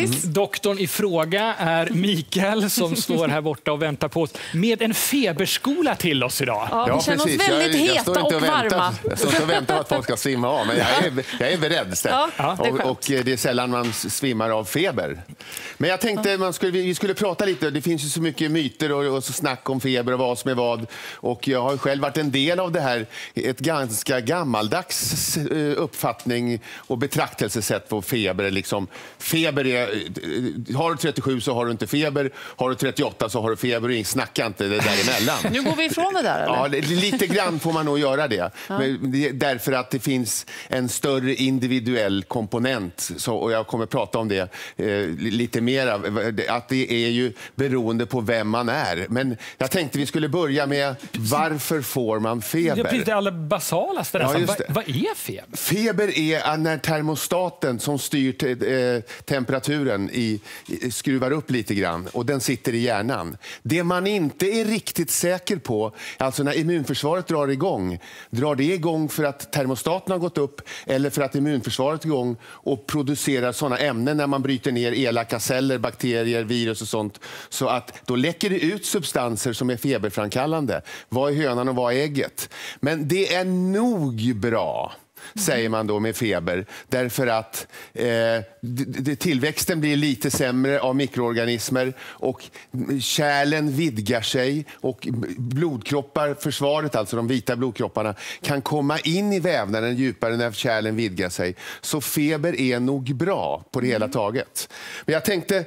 Mm. Doktorn i fråga är Mikael som står här borta och väntar på oss med en feberskola till oss idag. Ja, vi känner precis. oss väldigt jag, jag heta och, och varma. Jag står inte och väntar på att folk ska svimma av, men jag är, jag är beredd. Ja, det är och, och, det är sällan man svimmar av feber. Men jag tänkte man skulle, vi skulle prata lite, det finns ju så mycket myter och, och så snack om feber och vad som är vad. Och jag har själv varit en del av det här, ett ganska gammaldags eh, uppfattning och betraktelsesätt på feber. Liksom, feber är Eh, har du 37 så har du inte feber. Har du 38 så har du feber. Snacka inte det däremellan. nu går vi ifrån det där eller? Ja, lite grann får man nog göra det. Ja. det därför att det finns en större individuell komponent. Så, och jag kommer prata om det eh, lite mer. Att det är ju beroende på vem man är. Men jag tänkte vi skulle börja med varför får man feber? Ja, det allra basalaste. Ja, vad, vad är feber? Feber är när termostaten som styr eh, temperatur temperaturen i, i, skruvar upp lite grann och den sitter i hjärnan. Det man inte är riktigt säker på, alltså när immunförsvaret drar igång, drar det igång för att termostaten har gått upp eller för att immunförsvaret är igång och producerar sådana ämnen när man bryter ner elaka celler, bakterier, virus och sånt. Så att då läcker det ut substanser som är feberframkallande. Vad är hönan och vad är ägget? Men det är nog bra säger man då med feber. Därför att eh, tillväxten blir lite sämre av mikroorganismer och kärlen vidgar sig och blodkroppar, försvaret, alltså de vita blodkropparna, kan komma in i vävnaden djupare när kärlen vidgar sig. Så feber är nog bra på det hela mm. taget. Men jag tänkte, eh,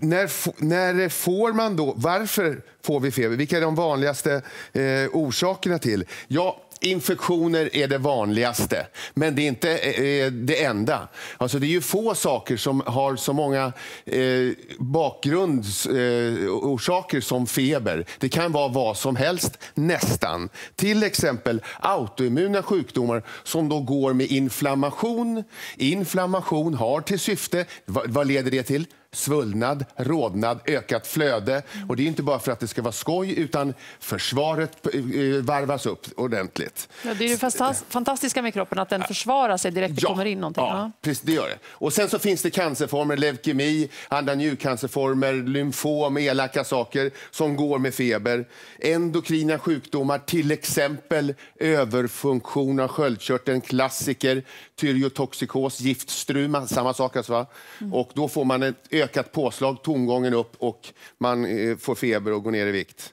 när, när får man då, varför får vi feber? Vilka är de vanligaste eh, orsakerna till? Ja, infektioner är det vanligaste, men det är inte eh, det enda. Alltså det är ju få saker som har så många eh, bakgrundsorsaker eh, som feber. Det kan vara vad som helst, nästan. Till exempel autoimmuna sjukdomar som då går med inflammation. Inflammation har till syfte, vad, vad leder det till? svullnad, rodnad, ökat flöde. Och det är inte bara för att det ska vara skoj utan försvaret eh, eh, varvas upp ordentligt. Ja, det är det fantastiska med kroppen, att den försvarar sig direkt det ja, kommer in någonting. Ja, precis, det gör det. Och sen så finns det cancerformer, leukemi, andra njurcancerformer, lymfom, elaka saker som går med feber. Endokrina sjukdomar, till exempel överfunktion av sköldkörteln, klassiker, tyriotoxikos, giftstruma, samma sak alltså. Va? Mm. Och då får man ett ökat påslag, tomgången upp och man eh, får feber och går ner i vikt.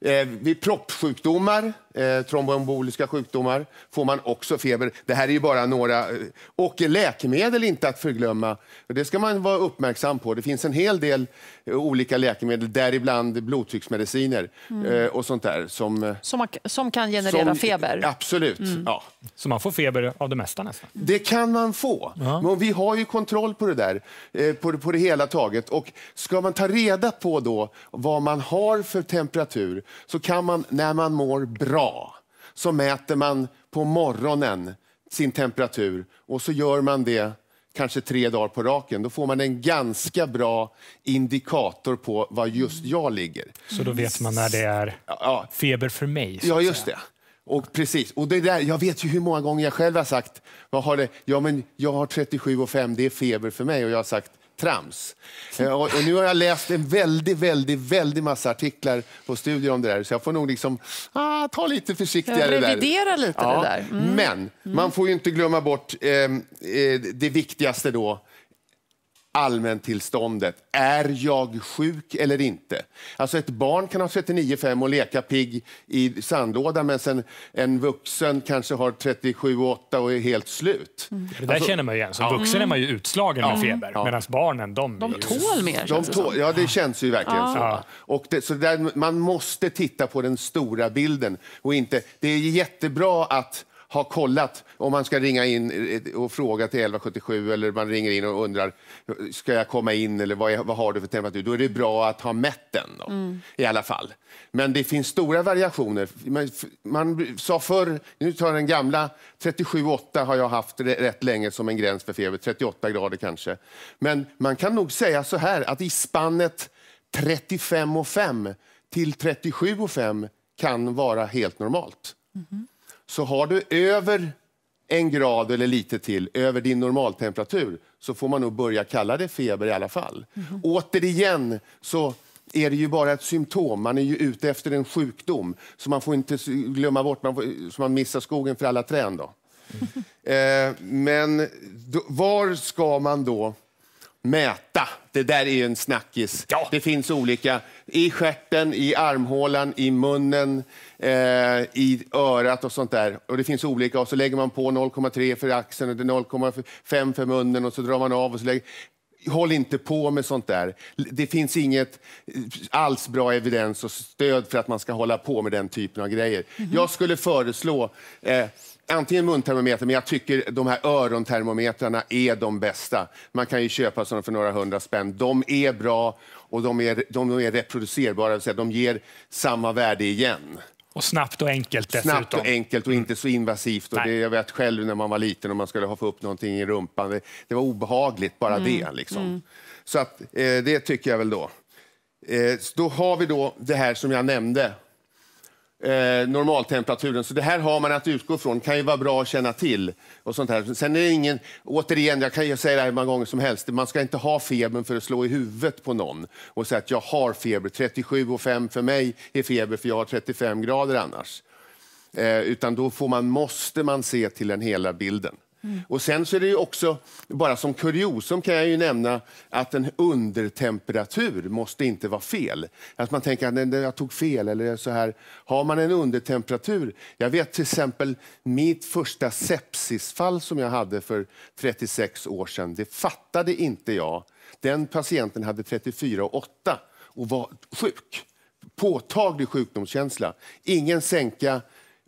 Eh, vid proppsjukdomar eh, tromboemboliska sjukdomar får man också feber. Det här är ju bara några. Eh, och läkemedel inte att förglömma. Det ska man vara uppmärksam på. Det finns en hel del eh, olika läkemedel, däribland blodtrycksmediciner mm. Eh, och sånt där. Som, som, man, som kan generera som, feber? Absolut. Mm. Ja. Så man får feber av det mesta nästan? Det kan man få. Ja. Men vi har ju kontroll på det där, på, på det hela taget. Och ska man ta reda på då vad man har för temperatur så kan man, när man mår bra dag så mäter man på morgonen sin temperatur och så gör man det kanske tre dagar på raken, då får man en ganska bra indikator på var just jag ligger. Så då vet man när det är feber för mig? ja, just det. Och precis. Och det där, jag vet ju hur många gånger jag själv har sagt, vad har det, ja men jag har 37,5, det är feber för mig. Och jag har sagt, trams. Eh, och, och, nu har jag läst en väldigt, väldigt, väldigt massa artiklar och studier om det där, så jag får nog liksom ah, ta lite försiktigare jag revidera där. lite ja, det där. Mm. Men man mm. får ju inte glömma bort ehm, eh, det viktigaste då, allmäntillståndet. Är jag sjuk eller inte? Alltså ett barn kan ha 39,5 och leka pigg i sandlådan medan en, en vuxen kanske har 37,8 och är helt slut. Mm. Det där alltså, känner man ju igen. Som ja. vuxen är man ju mm. utslagen mm. av feber ja. medan barnen de... De tål mer. De tål, ja, det känns ju verkligen ja. så. Och det, så där, man måste titta på den stora bilden och inte... Det är jättebra att har kollat om man ska ringa in eh, och fråga till 1177 eller man ringer in och undrar ska jag komma in eller vad, är, vad har du för temperatur? Då är det bra att ha mätt den då, mm. i alla fall. Men det finns stora variationer. Man, man sa förr, nu tar den gamla, 37,8 har jag haft rätt länge som en gräns för feber, 38 grader kanske. Men man kan nog säga så här att i spannet 35,5 till 37,5 kan vara helt normalt. Mm. Så har du över en grad eller lite till över din normaltemperatur så får man nog börja kalla det feber i alla fall. Mm. Återigen så är det ju bara ett symptom. Man är ju ute efter en sjukdom. Så man får inte glömma bort, man får, så man missar skogen för alla träd. Då. Mm. Eh, men då, var ska man då Mäta, det där är ju en snackis. Ja. Det finns olika i skärten, i armhålan, i munnen, eh, i örat och sånt där. Och det finns olika och så lägger man på 0,3 för axeln och 0,5 för munnen och så drar man av och så lägger håll inte på med sånt där. Det finns inget eh, alls bra evidens och stöd för att man ska hålla på med den typen av grejer. Mm -hmm. Jag skulle föreslå eh, antingen muntermometer, men jag tycker de här örontermometrarna är de bästa. Man kan ju köpa sådana för några hundra spänn. De är bra och de är, de, är reproducerbara, det vill de ger samma värde igen. Och snabbt och enkelt dessutom. Snabbt och enkelt och inte mm. så invasivt. Och det, jag vet själv när man var liten och man skulle få upp någonting i rumpan. Det, det var obehagligt, bara mm. det. Liksom. Mm. Så att, eh, det tycker jag väl då. Eh, då har vi då det här som jag nämnde eh, normaltemperaturen. Så det här har man att utgå från. kan ju vara bra att känna till. Och sånt här. Sen är det ingen, återigen, jag kan ju säga det här många gånger som helst, man ska inte ha febern för att slå i huvudet på någon och säga att jag har feber. 37,5 för mig är feber för jag har 35 grader annars. Eh, utan då får man, måste man se till den hela bilden. Mm. Och sen så är det ju också, bara som kuriosum kan jag ju nämna att en undertemperatur måste inte vara fel. Att man tänker att jag tog fel eller så här. Har man en undertemperatur, jag vet till exempel mitt första sepsisfall som jag hade för 36 år sedan, det fattade inte jag. Den patienten hade 34,8 och var sjuk. Påtaglig sjukdomskänsla. Ingen sänka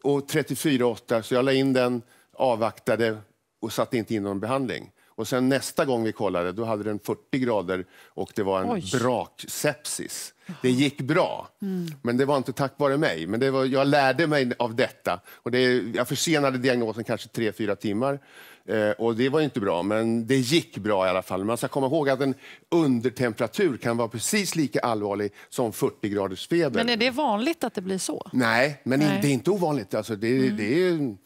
och 34,8 så jag la in den, avvaktade, och satte inte in någon behandling. Och sen nästa gång vi kollade, då hade den 40 grader och det var en braksepsis. Det gick bra, mm. men det var inte tack vare mig. Men det var, jag lärde mig av detta. Och det, jag försenade diagnosen kanske 3-4 timmar eh, och det var inte bra, men det gick bra i alla fall. Man ska komma ihåg att en undertemperatur kan vara precis lika allvarlig som 40 graders feber. Men är det vanligt att det blir så? Nej, men Nej. det är inte ovanligt. Alltså, det, mm. det är,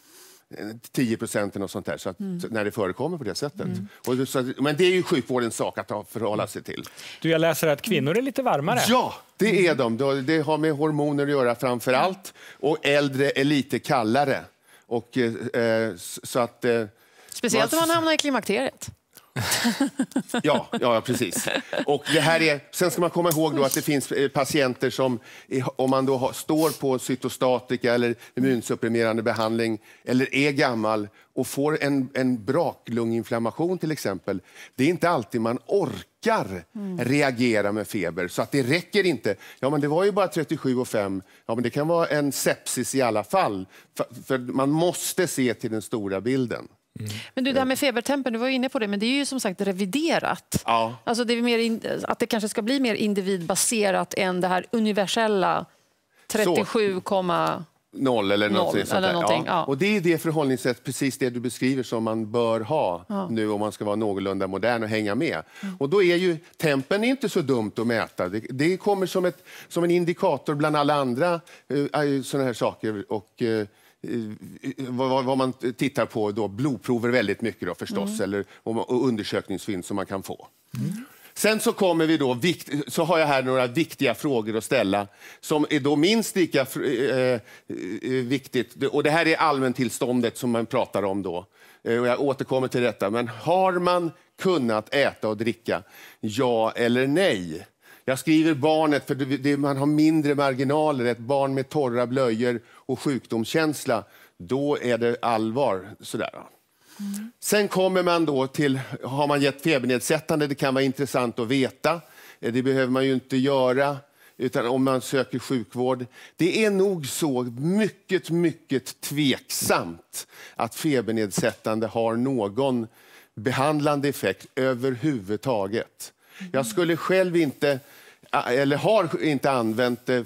10 procent eller sånt där, så att, mm. när det förekommer på det sättet. Mm. Och, så, men det är ju sjukvårdens sak att förhålla sig till. Du, jag läser att kvinnor är lite varmare. Ja, det är de. Det har med hormoner att göra framför allt. Och äldre är lite kallare. Och, eh, eh så att, eh, Speciellt om man hamnar i klimakteriet. ja, ja, precis. Och det här är, sen ska man komma ihåg då att det finns eh, patienter som, om man då har, står på cytostatika eller immunsupprimerande behandling eller är gammal och får en, en braklunginflammation till exempel, det är inte alltid man orkar mm. reagera med feber. Så att det räcker inte. Ja, men det var ju bara 37,5. Ja, men det kan vara en sepsis i alla fall. För, för man måste se till den stora bilden. Men du, det här med febertempen, du var inne på det, men det är ju som sagt reviderat. Ja. Alltså det är mer in, att det kanske ska bli mer individbaserat än det här universella 37, Så. Noll eller någonting Noll, eller någonting, ja. Och det är det förhållningssätt, precis det du beskriver, som man bör ha ja. nu om man ska vara någorlunda modern och hänga med. Mm. Och då är ju tempen inte så dumt att mäta. Det, det kommer som, ett, som en indikator bland alla andra uh, eh, sådana här saker. Och, uh, Eh, eh, vad, vad, man tittar på då, blodprover väldigt mycket då förstås, mm. eller, och, undersökningsfynd som man kan få. Mm. Sen så, kommer vi då, så har jag här några viktiga frågor att ställa som är då minst lika eh, eh, viktigt. Och Det här är allmäntillståndet som man pratar om. då. Och jag återkommer till detta. Men har man kunnat äta och dricka? Ja eller nej? Jag skriver barnet för det, man har mindre marginaler. Ett barn med torra blöjor och sjukdomskänsla, då är det allvar. Sådär. Mm. Sen kommer man då till, har man gett febernedsättande, det kan vara intressant att veta. Eh, det behöver man ju inte göra utan om man söker sjukvård. Det är nog så mycket, mycket tveksamt att febernedsättande har någon behandlande effekt överhuvudtaget. Jag skulle själv inte, eller har inte använt det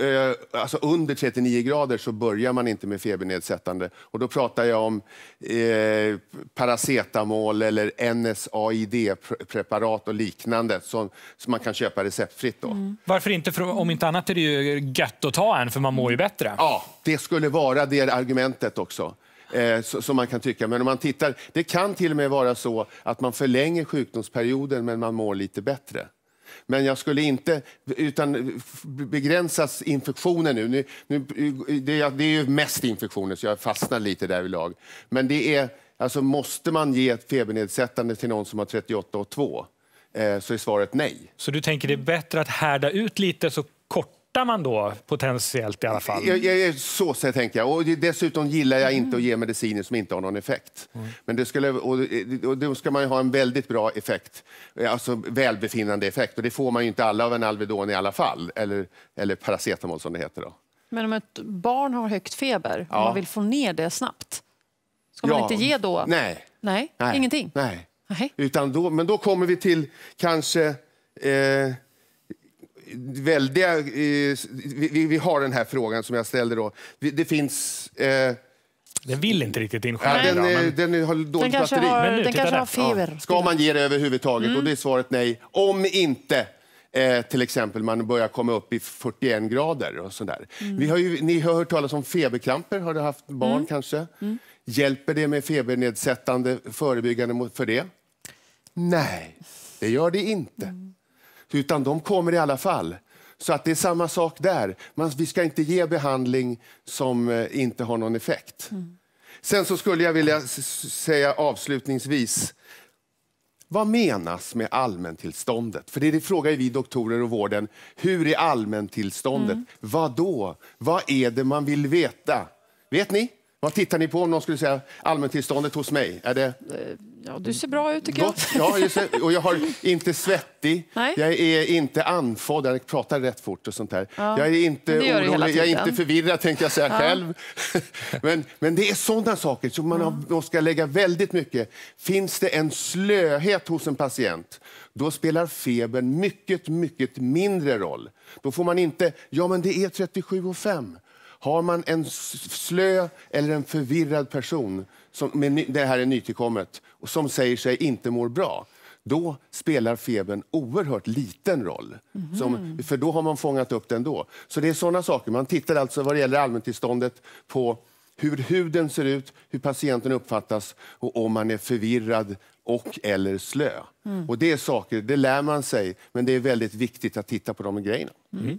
eh, eh, alltså under 39 grader så börjar man inte med febernedsättande. Och då pratar jag om eh, paracetamol eller NSAID-preparat och liknande som, som man kan köpa receptfritt. Då. Mm. Varför inte? För, om inte annat är det ju gött att ta en för man mår ju bättre. Ja, det skulle vara det argumentet också eh, som man kan tycka. Men om man tittar, det kan till och med vara så att man förlänger sjukdomsperioden men man mår lite bättre. Men jag skulle inte, utan begränsas infektionen nu. nu, nu det, är, det är ju mest infektioner så jag fastnar lite där lag. Men det är, alltså måste man ge ett febernedsättande till någon som har 38 och 2? Eh, så är svaret nej. Så du tänker det är bättre att härda ut lite så flörtar man då potentiellt i alla fall? Jag, jag, jag, så så tänker jag. Och dessutom gillar jag inte att ge mm. mediciner som inte har någon effekt. Mm. Men det skulle, och, då ska man ha en väldigt bra effekt, alltså välbefinnande effekt. Och det får man inte alla av en Alvedon i alla fall, eller, eller paracetamol som det heter. Då. Men om ett barn har högt feber och ja. man vill få ner det snabbt, ska ja. man inte ge då? Nej. Nej, Nej. ingenting? Nej. Nej. Utan då, men då kommer vi till kanske... Eh, väldiga... Eh, vi, vi, har den här frågan som jag ställde då. Det finns... Eh, den vill inte riktigt in själv. Ja, den, men... den har dåligt batteri. Har, nu, den kanske har feber. Ja. Ska man ge det överhuvudtaget? Mm. Och det är svaret nej. Om inte eh, till exempel man börjar komma upp i 41 grader och sådär. Mm. Vi har ju, ni har hört talas om feberkramper, har du haft barn mm. kanske? Mm. Hjälper det med febernedsättande förebyggande för det? Nej, det gör det inte. Mm utan de kommer i alla fall. Så att det är samma sak där. Man, vi ska inte ge behandling som eh, inte har någon effekt. Mm. Sen så skulle jag vilja säga avslutningsvis, vad menas med allmäntillståndet? För det, är det frågar vi doktorer och vården. Hur är allmäntillståndet? Mm. Vad då? Vad är det man vill veta? Vet ni? Vad tittar ni på om någon skulle säga allmäntillståndet hos mig? Är det... Eh, Ja, du ser bra ut tycker Gott. jag. Ja, och jag är inte svettig, Nej. jag är inte andfådd, jag pratar rätt fort och sånt där. Ja. Jag är inte orolig, jag är inte förvirrad tänkte jag säga ja. själv. men, men det är sådana saker som man ja. har, mm. ska lägga väldigt mycket. Finns det en slöhet hos en patient, då spelar febern mycket, mycket mindre roll. Då får man inte, ja men det är 37,5. Har man en slö eller en förvirrad person som, men det här är nytillkommet, och som säger sig inte mår bra då spelar febern oerhört liten roll. Mm. Som, för då har man fångat upp den då. Så det är sådana saker. Man tittar alltså vad det gäller allmäntillståndet på hur huden ser ut, hur patienten uppfattas och om man är förvirrad och eller slö. Mm. Och det är saker, det lär man sig, men det är väldigt viktigt att titta på de grejerna. Mm.